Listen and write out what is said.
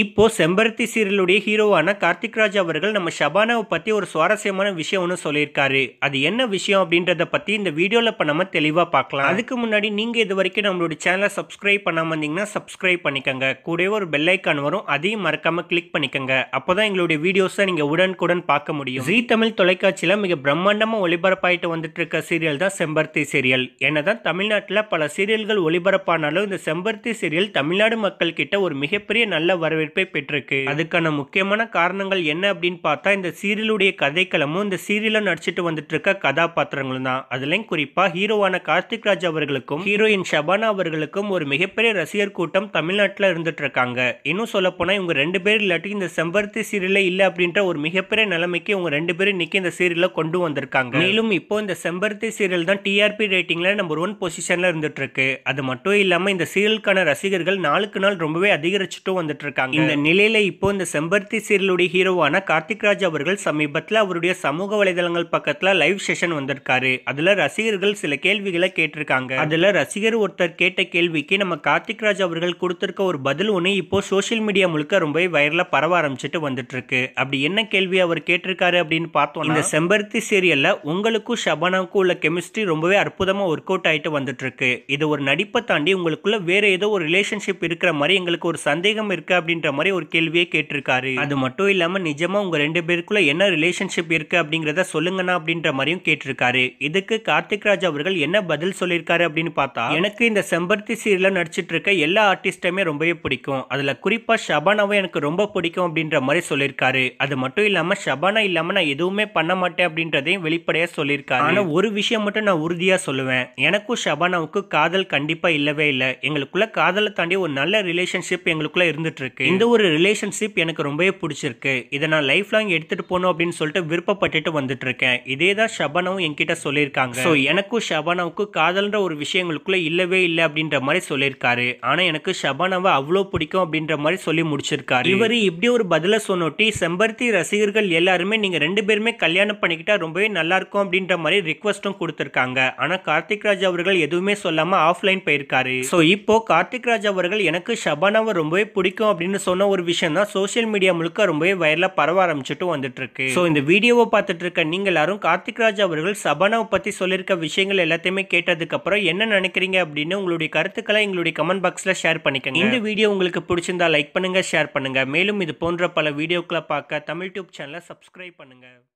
இப்போ செம்பருத்தி சீரியலுடைய ஹீரோவான கார்த்திக் ராஜ் அவர்கள் நம்ம ஷபானாவை பற்றி ஒரு சுவாரஸ்யமான விஷயம் ஒன்று சொல்லியிருக்காரு அது என்ன விஷயம் அப்படின்றத பற்றி இந்த வீடியோவில் இப்போ நம்ம தெளிவாக பார்க்கலாம் அதுக்கு முன்னாடி நீங்கள் இது வரைக்கும் நம்மளோட சேனலை சப்ஸ்கிரைப் பண்ணாமல் இருந்தீங்கன்னா சப்ஸ்கிரைப் பண்ணிக்கோங்க கூட ஒரு பெல்லைக்கான் வரும் அதையும் மறக்காமல் கிளிக் பண்ணிக்கோங்க அப்போ தான் எங்களுடைய வீடியோஸை நீங்கள் உடனுக்குடன் பார்க்க முடியும் ஜி தமிழ் தொலைக்காட்சியில் மிக பிரம்மாண்டமாக ஒளிபரப்பாயிட்டு வந்துட்டு இருக்க சீரியல் தான் செம்பருத்தி சீரியல் என்னதான் தமிழ்நாட்டில் பல சீரியல்கள் ஒளிபரப்பானாலும் இந்த செம்பருத்தி சீரியல் தமிழ்நாடு மக்கள் கிட்ட ஒரு மிகப்பெரிய நல்ல வரவேற்பு வரவேற்பை பெற்றிருக்கு அதுக்கான முக்கியமான காரணங்கள் என்ன அப்படின்னு பார்த்தா இந்த சீரியலுடைய கதைக்களமும் இந்த சீரியலில் நடிச்சிட்டு வந்துட்டு இருக்க கதாபாத்திரங்களும் தான் அதுலயும் குறிப்பா ஹீரோவான கார்த்திக் ராஜ் அவர்களுக்கும் ஹீரோயின் ஷபானா அவர்களுக்கும் ஒரு மிகப்பெரிய ரசிகர் கூட்டம் தமிழ்நாட்டில் இருந்துட்டு இருக்காங்க இன்னும் சொல்ல போனா இவங்க ரெண்டு பேர் இல்லாட்டி இந்த செம்பருத்தி சீரியல இல்லை அப்படின்ற ஒரு மிகப்பெரிய நிலைமைக்கு இவங்க ரெண்டு பேரும் இன்னைக்கு இந்த சீரியல கொண்டு வந்திருக்காங்க மேலும் இப்போ இந்த செம்பருத்தி சீரியல் தான் டிஆர்பி ரேட்டிங்ல நம்பர் ஒன் பொசிஷன்ல இருந்துட்டு இருக்கு அது மட்டும் இல்லாம இந்த சீரியலுக்கான ரசிகர்கள் நாளுக்கு நாள் ரொம்பவே அதிகரிச்சுட்டும் வந்துட்டு இருக்காங்க இந்த நிலையில இப்போ இந்த செம்பருத்தி சீரியலுடைய ஹீரோவான கார்த்திக் ராஜ் அவர்கள் சமீபத்தில் அவருடைய சமூக வலைதளங்கள் பக்கத்தில் லைவ் செஷன் வந்திருக்காரு அதுல ரசிகர்கள் சில கேள்விகளை கேட்டிருக்காங்க அதுல ரசிகர் ஒருத்தர் கேட்ட கேள்விக்கு நம்ம கார்த்திக் ராஜ் அவர்கள் கொடுத்திருக்க ஒரு பதில் ஒன்று இப்போ சோசியல் மீடியா முழுக்க ரொம்ப வைரலா பரவ ஆரம்பிச்சுட்டு வந்துட்டு இருக்கு அப்படி என்ன கேள்வி அவர் கேட்டிருக்காரு அப்படின்னு பார்த்தோம் இந்த செம்பருத்தி சீரியல்ல உங்களுக்கும் ஷபானாவுக்கும் உள்ள கெமிஸ்ட்ரி ரொம்பவே அற்புதமா ஒர்க் அவுட் ஆயிட்டு வந்துட்டு இருக்கு இது ஒரு நடிப்பை தாண்டி உங்களுக்குள்ள வேற ஏதோ ஒரு ரிலேஷன்ஷிப் இருக்கிற மாதிரி எங்களுக்கு ஒரு சந்தேகம் இருக்கு அப்படின்னு அப்படின்ற மாதிரி ஒரு கேள்வியே கேட்டிருக்காரு அது மட்டும் இல்லாமல் நிஜமாக உங்கள் ரெண்டு பேருக்குள்ள என்ன ரிலேஷன்ஷிப் இருக்குது அப்படிங்கிறத சொல்லுங்கண்ணா அப்படின்ற மாதிரியும் கேட்டிருக்காரு இதுக்கு கார்த்திக் ராஜ் அவர்கள் என்ன பதில் சொல்லியிருக்காரு அப்படின்னு பார்த்தா எனக்கு இந்த செம்பருத்தி சீரியலில் நடிச்சிட்டு இருக்க எல்லா ஆர்டிஸ்டுமே ரொம்பவே பிடிக்கும் அதில் குறிப்பாக ஷபானாவும் எனக்கு ரொம்ப பிடிக்கும் அப்படின்ற மாதிரி சொல்லியிருக்காரு அது மட்டும் இல்லாமல் ஷபானா இல்லாமல் நான் எதுவுமே பண்ண மாட்டேன் அப்படின்றதையும் வெளிப்படையாக சொல்லியிருக்காரு ஆனால் ஒரு விஷயம் மட்டும் நான் உறுதியாக சொல்லுவேன் எனக்கும் ஷபானாவுக்கு காதல் கண்டிப்பாக இல்லவே இல்லை எங்களுக்குள்ள காதலை தாண்டி ஒரு நல்ல ரிலேஷன்ஷிப் எங்களுக்குள்ள இருந்துட்டு இருக்கு இந்த ஒரு ரிலேஷன்ஷிப் எனக்கு ரொம்பவே பிடிச்சிருக்கு இதை நான் லைஃப் லாங் எடுத்துட்டு போகணும் அப்படின்னு சொல்லிட்டு விருப்பப்பட்டுட்டு வந்துட்டு இருக்கேன் இதே தான் ஷபனாவும் என்கிட்ட சொல்லியிருக்காங்க ஸோ எனக்கும் ஷபானாவுக்கும் காதல்ன்ற ஒரு விஷயங்களுக்குள்ளே இல்லவே இல்லை அப்படின்ற மாதிரி சொல்லியிருக்காரு ஆனால் எனக்கு ஷபானாவை அவ்வளோ பிடிக்கும் அப்படின்ற மாதிரி சொல்லி முடிச்சிருக்காரு இவர் இப்படி ஒரு பதிலை சொன்னோட்டி செம்பருத்தி ரசிகர்கள் எல்லாருமே நீங்கள் ரெண்டு பேருமே கல்யாணம் பண்ணிக்கிட்டா ரொம்பவே நல்லா இருக்கும் அப்படின்ற மாதிரி ரிக்வஸ்டும் கொடுத்துருக்காங்க ஆனால் கார்த்திக் ராஜ் அவர்கள் எதுவுமே சொல்லாமல் ஆஃப்லைன் போயிருக்காரு ஸோ இப்போ கார்த்திக் ராஜ் அவர்கள் எனக்கு ஷபானாவை ரொம்பவே பிடிக்கும் அப்படின்னு அப்படின்னு சொன்ன ஒரு விஷயம் தான் சோஷியல் மீடியா முழுக்க ரொம்பவே வைரலாக பரவ ஆரம்பிச்சுட்டு வந்துட்டு இருக்கு ஸோ இந்த வீடியோவை பார்த்துட்டு இருக்க நீங்க எல்லாரும் கார்த்திக் ராஜ் அவர்கள் சபானாவை பற்றி சொல்லியிருக்க விஷயங்கள் எல்லாத்தையுமே கேட்டதுக்கப்புறம் என்ன நினைக்கிறீங்க அப்படின்னு உங்களுடைய கருத்துக்களை எங்களுடைய கமெண்ட் பாக்ஸில் ஷேர் பண்ணிக்கோங்க இந்த வீடியோ உங்களுக்கு பிடிச்சிருந்தா லைக் பண்ணுங்க ஷேர் பண்ணுங்க மேலும் இது போன்ற பல வீடியோக்களை பார்க்க தமிழ் டியூப் சேனலை சப்ஸ்கிரைப் பண்ணுங்க